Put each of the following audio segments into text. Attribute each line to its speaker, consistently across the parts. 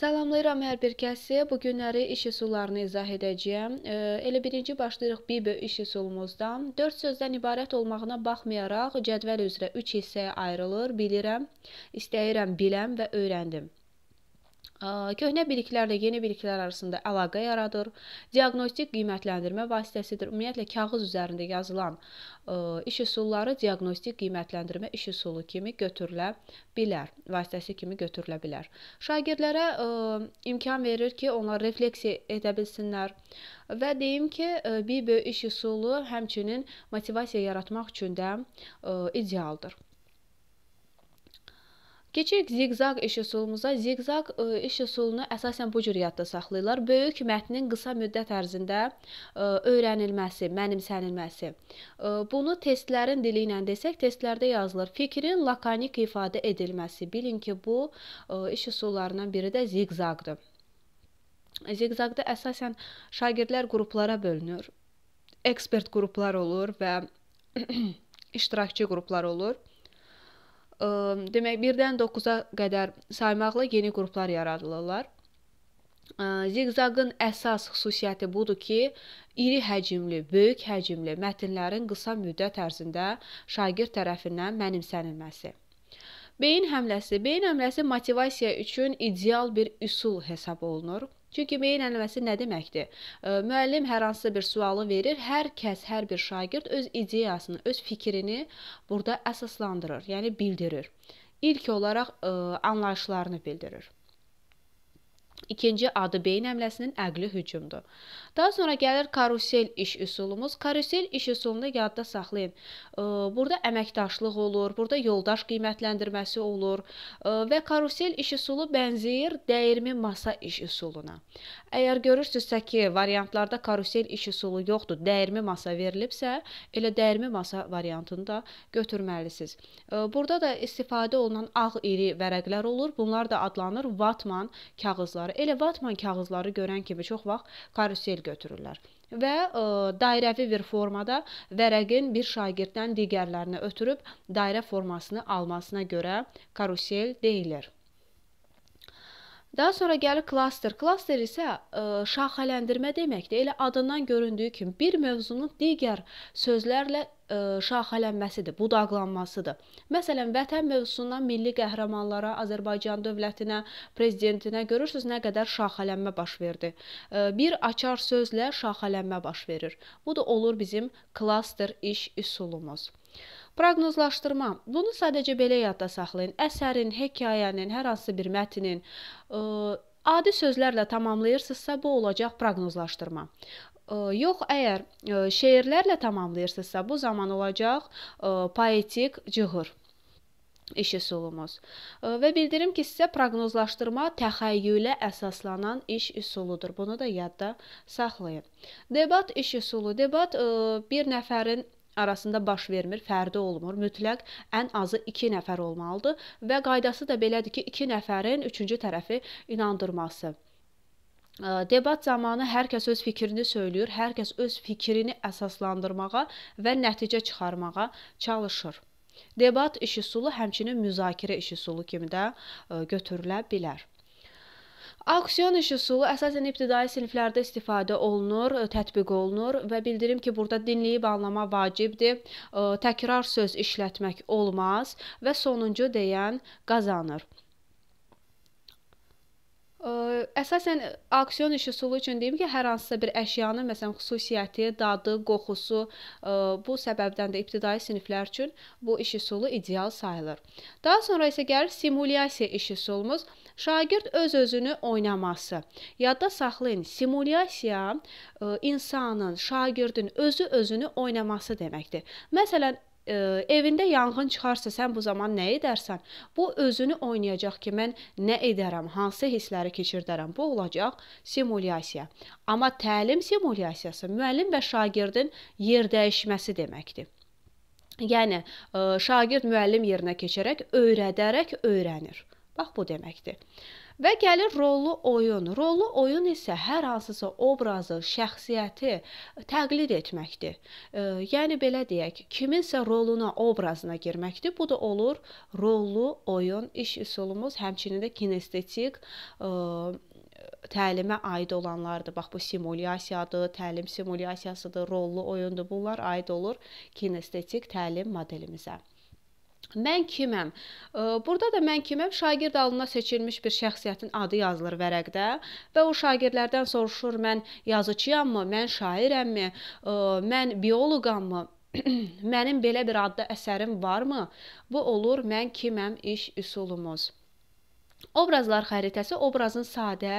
Speaker 1: Salamlayıram hər bir kəsi. Bu günləri iş üsullarını izah edəcəyəm. E, elə birinci başlayırıq BİBÖ iş üsulumuzdan. 4 sözdən ibarət olmağına baxmayaraq cədvəl üzrə 3 hissəyə ayrılır. Bilirəm, istəyirəm, biləm və öyrəndim köhnə biliklərlə yeni biliklər arasında əlaqə yaradır. Diaqnostik qiymətləndirmə vasitəsidir. Ümumiyyətlə kağız üzərində yazılan iş üsulları diaqnostik qiymətləndirmə iş üsulu kimi götürülə bilər, vasitəsi kimi götürülə bilər. Şagirdlərə imkan verir ki, onlar refleksiya edə bilsinlər və deyim ki, bir böyük iş üsulu həmçinin motivasiya yaratmaq üçün də idealdır. Keçirik ziqzaq iş üsulumuza. Ziqzaq iş e, üsulunu əsasən bu cür yadda saxlayırlar. Böyük mətnin qısa müddət ərzində e, öyrənilməsi, mənimsənilməsi. E, bunu testlərin dili ilə desək, testlərdə yazılır. Fikrin lakonik ifadə edilməsi. Bilin ki, bu iş üsullarından biri də ziqzaqdır. Ziqzaqda əsasən şagirdlər qruplara bölünür. Ekspert qruplar olur və iştirakçı qruplar olur demək 1-dən 9-a qədər saymaqla yeni qruplar yaradılırlar. Ziqzaqın əsas xüsusiyyəti budur ki, iri həcmli, böyük həcmli mətnlərin qısa müddət ərzində şagird tərəfindən mənimsənilməsi. Beyin həmləsi. Beyin həmləsi motivasiya üçün ideal bir üsul hesab olunur. Çünki meyn ənənəsi nə deməkdir? Müəllim hər hansısa bir sualı verir, hər kəs, hər bir şagird öz ideyasını, öz fikrini burada əsaslandırır, yəni bildirir. İlk olaraq ə, anlayışlarını bildirir. İkinci adı beyin əmləsinin əqli hücumdur. Daha sonra gəlir karusel iş üsulumuz. Karusel iş üsulunu yadda saxlayın. Burada əməkdaşlıq olur, burada yoldaş qiymətləndirməsi olur və karusel iş üsulu bənzəyir dəyirmi masa iş üsuluna. Əgər görürsünüzsə ki, variantlarda karusel iş üsulu yoxdur, dəyirmi masa verilibsə, elə dəyirmi masa variantını da götürməlisiniz. Burada da istifadə olunan ağ iri vərəqlər olur. Bunlar da adlanır Vatman kağızları kağızları, elə vatman kağızları görən kimi çox vaxt karusel götürürlər və ə, e, dairəvi bir formada vərəqin bir şagirddən digərlərinə ötürüb dairə formasını almasına görə karusel deyilir. Daha sonra gəlir klaster. Klaster isə ə, e, şaxələndirmə deməkdir. Elə adından göründüyü kimi bir mövzunun digər sözlərlə ə, e, şaxələnməsidir, budaqlanmasıdır. Məsələn, vətən mövzusundan milli qəhrəmanlara, Azərbaycan dövlətinə, prezidentinə görürsüz nə qədər şaxələnmə baş verdi. Ə, e, bir açar sözlə şaxələnmə baş verir. Bu da olur bizim klaster iş üsulumuz. Proqnozlaşdırma. Bunu sadəcə belə yadda saxlayın. Əsərin, hekayənin, hər hansı bir mətnin ə, e, adi sözlərlə tamamlayırsınızsa, bu olacaq proqnozlaşdırma. E, yox, əgər e, şeirlərlə tamamlayırsınızsa, bu zaman olacaq poetik cığır iş üsulumuz. Və bildirim ki, sizə proqnozlaşdırma təxəyyülə əsaslanan iş üsuludur. Bunu da yadda saxlayın. Debat iş üsulu. Debat bir nəfərin arasında baş vermir, fərdi olmur. Mütləq ən azı 2 nəfər olmalıdır və qaydası da belədir ki, 2 nəfərin üçüncü tərəfi inandırması. Debat zamanı hər kəs öz fikrini söyləyir, hər kəs öz fikrini əsaslandırmağa və nəticə çıxarmağa çalışır. Debat iş üsulu həmçinin müzakirə iş üsulu kimi də götürülə bilər. Auksion iş üsulu əsasən ibtidai siniflərdə istifadə olunur, e, tətbiq olunur və bildirim ki, burada dinləyib anlama vacibdir. E, təkrar söz işlətmək olmaz və sonuncu deyən qazanır. Əsasən e, auksion iş üsulu üçün deyim ki, hər hansısa bir əşyanın məsələn xüsusiyyəti, dadı, qoxusu e, bu səbəbdən də ibtidai siniflər üçün bu iş üsulu ideal sayılır. Daha sonra isə gəlir simulyasiya iş üsulumuz. Şagird öz-özünü oynaması. Yadda saxlayın, simulyasiya e, insanın, şagirdin özü özünü oynaması deməkdir. Məsələn, e, evində yanğın çıxarsa sən bu zaman nə edərsən? Bu özünü oynayacaq ki, mən nə edərəm, hansı hissləri keçirdərəm. Bu olacaq simulyasiya. Amma təlim simulyasiyası müəllim və şagirdin yer dəyişməsi deməkdir. Yəni e, şagird müəllim yerinə keçərək öyrədərək öyrənir. Bax bu deməkdir. Və gəlir rollu oyun. Rollu oyun isə hər hansısa obrazı, şəxsiyyəti təqlid etməkdir. E, yəni belə deyək, kiminsə roluna, obrazına girməkdir. Bu da olur rollu oyun iş üsulumuz, həmçinin də kinestetik e, təlimə aid olanlardır. Bax bu simulyasiyadır, təlim simulyasiyasıdır, rollu oyundur. Bunlar aid olur kinestetik təlim modelimizə. Mən kiməm? Burada da mən kiməm şagird alnına seçilmiş bir şəxsiyyətin adı yazılır vərəqdə və o şagirdlərdən soruşur: "Mən yazıçıyammı? Mən şairəmmi? Mən bioloqammı?" Mənim belə bir adda əsərim varmı? Bu olur mən kiməm iş üsulumuz. Obrazlar xəritəsi obrazın sadə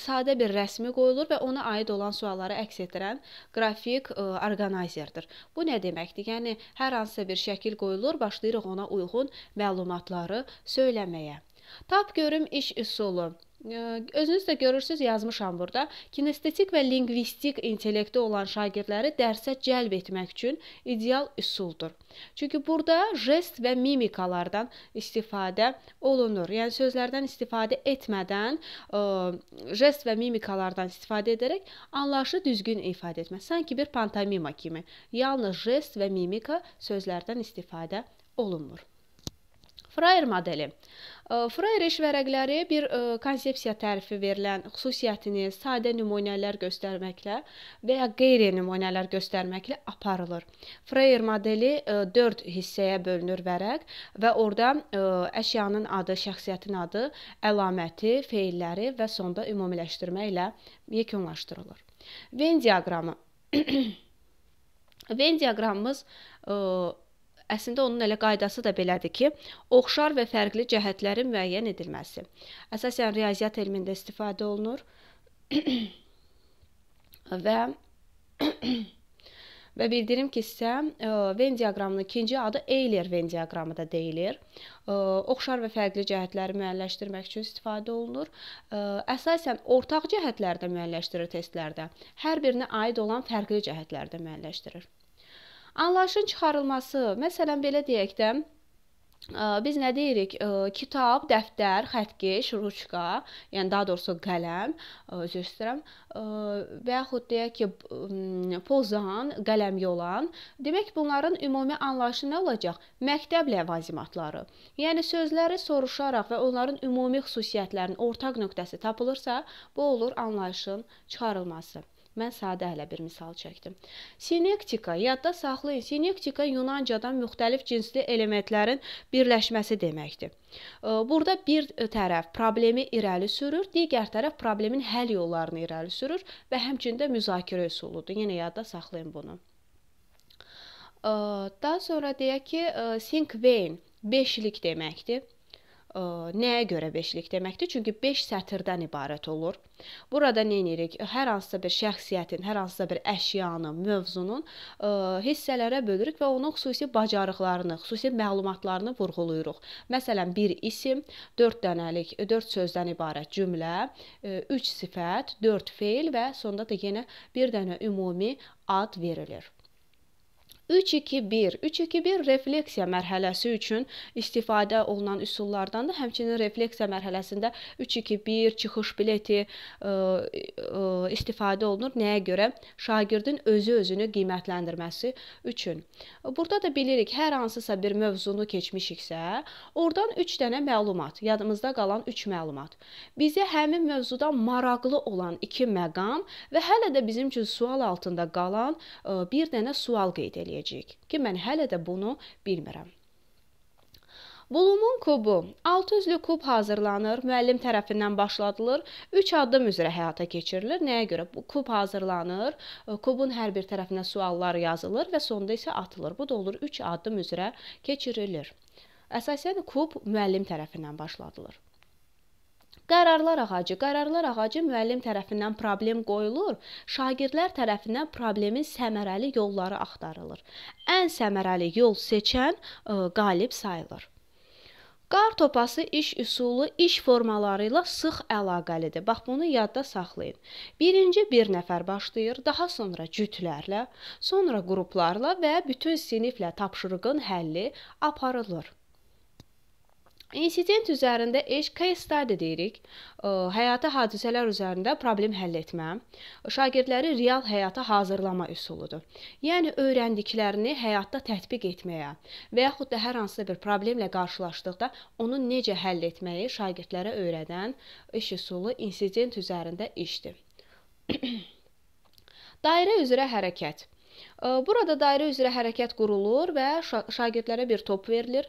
Speaker 1: sadə bir rəsmi qoyulur və ona aid olan sualları əks etdirən qrafik ə, e, orqanayzerdir. Bu nə deməkdir? Yəni hər hansısa bir şəkil qoyulur, başlayırıq ona uyğun məlumatları söyləməyə. Tap görüm iş üsulu. Özünüz də görürsüz, yazmışam burada. Kinestetik və lingvistik intellekti olan şagirdləri dərsə cəlb etmək üçün ideal üsuldur. Çünki burada jest və mimikalardan istifadə olunur. Yəni sözlərdən istifadə etmədən jest və mimikalardan istifadə edərək anlayışı düzgün ifadə etmək. Sanki bir pantomima kimi. Yalnız jest və mimika sözlərdən istifadə olunmur. Frayer modeli. Frayer iş vərəqləri bir e, konsepsiya tərifi verilən xüsusiyyətini sadə nümunələr göstərməklə və ya qeyri-nümunələr göstərməklə aparılır. Frayer modeli 4 e, hissəyə bölünür vərəq və orada e, əşyanın adı, şəxsiyyətin adı, əlaməti, feilləri və sonda ümumiləşdirmə ilə yekunlaşdırılır. Venn diaqramı Venn diaqramımız Əslində onun elə qaydası da belədir ki, oxşar və fərqli cəhətlərin müəyyən edilməsi. Əsasən riyaziyyat elmində istifadə olunur və Və bildirim ki, sizə e, Venn diaqramının ikinci adı Eyler Venn diaqramı da deyilir. E, oxşar və fərqli cəhətləri müəyyənləşdirmək üçün istifadə olunur. E, əsasən ortaq cəhətləri də müəyyənləşdirir testlərdə. Hər birinə aid olan fərqli cəhətləri də müəyyənləşdirir. Anlayışın çıxarılması, məsələn belə deyək də, biz nə deyirik? Kitab, dəftər, xətkeş, ruçka, yəni daha doğrusu qələm, üzr istəyirəm, və yaxud deyək ki, pozan, qələm yolan. Demək bunların ümumi anlayışı nə olacaq? Məktəb ləvazimatları. Yəni sözləri soruşaraq və onların ümumi xüsusiyyətlərinin ortaq nöqtəsi tapılırsa, bu olur anlayışın çıxarılması. Mən sadə hələ bir misal çəkdim. Sinektika yadda saxlayın. Sinektika Yunancadan müxtəlif cinsli elementlərin birləşməsi deməkdir. Burada bir tərəf problemi irəli sürür, digər tərəf problemin həll yollarını irəli sürür və həmçində müzakirə üsuludur. Yenə yadda saxlayın bunu. Daha sonra deyək ki, Sinkvein beşlik deməkdir nəyə görə beşlik deməkdir? Çünki 5 sətirdən ibarət olur. Burada nə edirik? Hər hansısa bir şəxsiyyətin, hər hansısa bir əşyanın, mövzunun ə, hissələrə bölürük və onun xüsusi bacarıqlarını, xüsusi məlumatlarını vurğulayırıq. Məsələn, bir isim, 4 dənəlik, 4 sözdən ibarət cümlə, 3 sifət, 4 feil və sonda da yenə bir dənə ümumi ad verilir. 3-2-1, 3-2-1 refleksiya mərhələsi üçün istifadə olunan üsullardan da, həmçinin refleksiya mərhələsində 3-2-1, çıxış bileti ə, e, ə, e, istifadə olunur. Nəyə görə? Şagirdin özü özünü qiymətləndirməsi üçün. Burada da bilirik, hər hansısa bir mövzunu keçmişiksə, oradan 3 dənə məlumat, yadımızda qalan 3 məlumat. Bizə həmin mövzuda maraqlı olan 2 məqam və hələ də bizim üçün sual altında qalan ə, e, bir dənə sual qeyd edilir eləyəcək ki, mən hələ də bunu bilmirəm. Bulumun kubu 6 üzlü kub hazırlanır, müəllim tərəfindən başladılır, 3 addım üzrə həyata keçirilir. Nəyə görə? Bu kub hazırlanır, e, kubun hər bir tərəfinə suallar yazılır və sonda isə atılır. Bu da olur 3 addım üzrə keçirilir. Əsasən kub müəllim tərəfindən başladılır. Qərarlar ağacı. Qərarlar ağacı müəllim tərəfindən problem qoyulur, şagirdlər tərəfindən problemin səmərəli yolları axtarılır. Ən səmərəli yol seçən ə, e, qalib sayılır. Qar topası iş üsulu iş formaları ilə sıx əlaqəlidir. Bax bunu yadda saxlayın. Birinci bir nəfər başlayır, daha sonra cütlərlə, sonra qruplarla və bütün siniflə tapşırığın həlli aparılır. İnsident üzərində eşq case study deyirik. Həyati hadisələr üzərində problem həll etmə, şagirdləri real həyata hazırlama üsuludur. Yəni öyrəndiklərini həyatda tətbiq etməyə və yaxud da hər hansısa bir problemlə qarşılaşdıqda onu necə həll etməyi şagirdlərə öyrədən iş üsulu insident üzərində işdir. Dairə üzrə hərəkət Burada dairə üzrə hərəkət qurulur və şagirdlərə bir top verilir.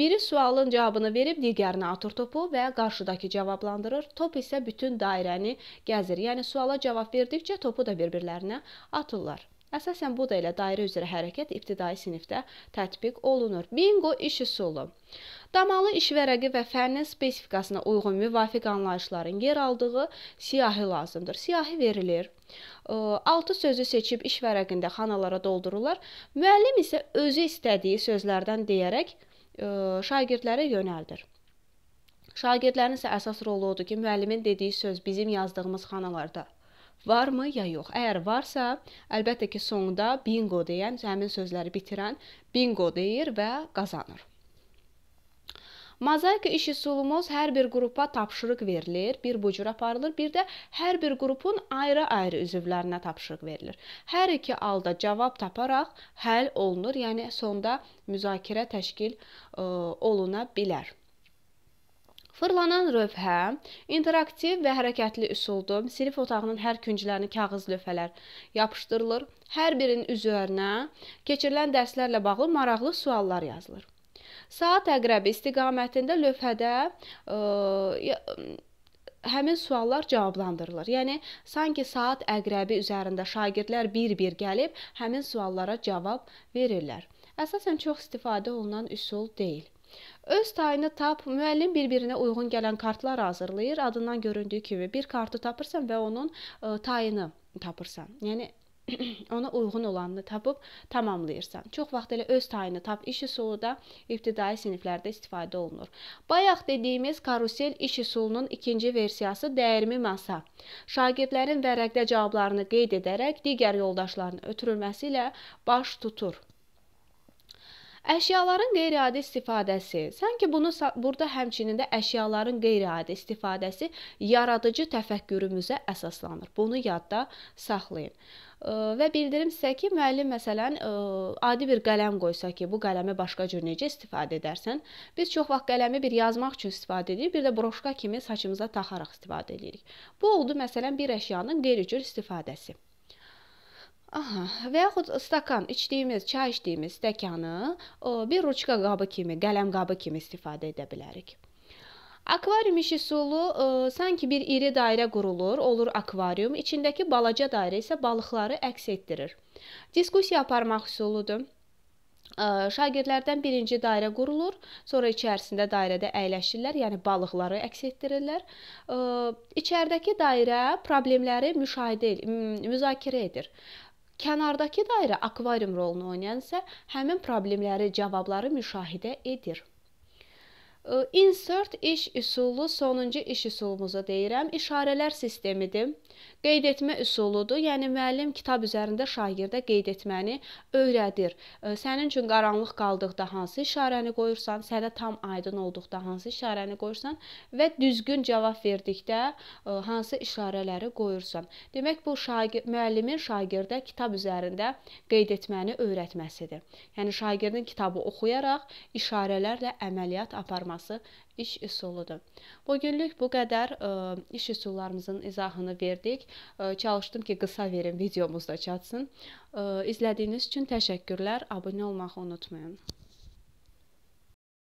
Speaker 1: Biri sualın cavabını verib digərinə atır topu və qarşıdakı cavablandırır. Top isə bütün dairəni gəzir. Yəni suala cavab verdikcə topu da bir-birlərinə atırlar. Əsasən bu da elə dairə üzrə hərəkət ibtidai sinifdə tətbiq olunur. Bingo iş üsulu. Damalı iş vərəqi və fənnin spesifikasına uyğun müvafiq anlayışların yer aldığı siyahi lazımdır. Siyahi verilir 6 sözü seçib iş vərəqində xanalara doldururlar. Müəllim isə özü istədiyi sözlərdən deyərək şagirdlərə yönəldir. Şagirdlərin isə əsas rolu odur ki, müəllimin dediyi söz bizim yazdığımız xanalarda varmı ya yox. Əgər varsa, əlbəttə ki, sonda bingo deyən, həmin sözləri bitirən bingo deyir və qazanır. Mozaika iş üsulumuz hər bir qrupa tapşırıq verilir, bir bu cür aparılır, bir də hər bir qrupun ayrı-ayrı üzvlərinə tapşırıq verilir. Hər iki halda cavab taparaq həll olunur, yəni sonda müzakirə təşkil ə, oluna bilər. Fırlanan lövhə interaktiv və hərəkətli üsuldur. Sinif otağının hər künclərini kağız lövhələr yapışdırılır. Hər birinin üzərinə keçirilən dərslərlə bağlı maraqlı suallar yazılır. Saat əqrəbi istiqamətində lövhədə ə, həmin suallar cavablandırılır. Yəni sanki saat əqrəbi üzərində şagirdlər bir-bir gəlib həmin suallara cavab verirlər. Əsasən çox istifadə olunan üsul deyil. Öz tayını tap, müəllim bir-birinə uyğun gələn kartlar hazırlayır. Adından göründüyü kimi bir kartı tapırsan və onun tayını tapırsan. Yəni ona uyğun olanını tapıb tamamlayırsan. Çox vaxt elə öz tayını tap iş üsuluda ibtidai siniflərdə istifadə olunur. Bayaq dediyimiz karusel iş üsulunun ikinci versiyası dəyirmi masa. Şagirdlərin vərəqdə cavablarını qeyd edərək digər yoldaşlarının ötürülməsi ilə baş tutur. Əşyaların qeyri-adi istifadəsi. Sanki bunu burada həmçinin də əşyaların qeyri-adi istifadəsi yaradıcı təfəkkürümüzə əsaslanır. Bunu yadda saxlayın. Və bildirim sizə ki, müəllim məsələn adi bir qələm qoysa ki, bu qələmi başqa cür necə istifadə edərsən? Biz çox vaxt qələmi bir yazmaq üçün istifadə edirik, bir də broşka kimi saçımıza taxaraq istifadə edirik. Bu oldu məsələn bir əşyanın qeyri-cür istifadəsi. Aha, və yaxud stəkan, içdiyimiz, çay içdiyimiz stəkanı bir ruçka qabı kimi, qələm qabı kimi istifadə edə bilərik. Akvarium işi sulu ə, sanki bir iri dairə qurulur, olur akvarium, içindəki balaca dairə isə balıqları əks etdirir. Diskussiya aparmaq üsuludur. Şagirdlərdən birinci dairə qurulur, sonra içərisində dairədə əyləşirlər, yəni balıqları əks etdirirlər. İçəridəki dairə problemləri müşahidə, müzakirə edir. Kənardakı dairə akvarium rolunu oynayan isə həmin problemləri, cavabları müşahidə edir. Insert iş üsulu sonuncu iş üsulumuzu deyirəm. İşarələr sistemidir. Qeyd etmə üsuludur. Yəni müəllim kitab üzərində şagirdə qeyd etməni öyrədir. Sənin üçün qaranlıq qaldıqda hansı işarəni qoyursan, sənə tam aydın olduqda hansı işarəni qoyursan və düzgün cavab verdikdə e, hansı işarələri qoyursan. Demək bu şagird müəllimin şagirdə kitab üzərində qeyd etməni öyrətməsidir. Yəni şagirdin kitabı oxuyaraq işarələrlə əməliyyat aparması yaradılması iş üsuludur. Bu günlük bu qədər ə, e, iş üsullarımızın izahını verdik. Ə, e, çalışdım ki, qısa verim videomuz da çatsın. Ə, e, izlədiyiniz üçün təşəkkürlər. Abunə olmağı unutmayın.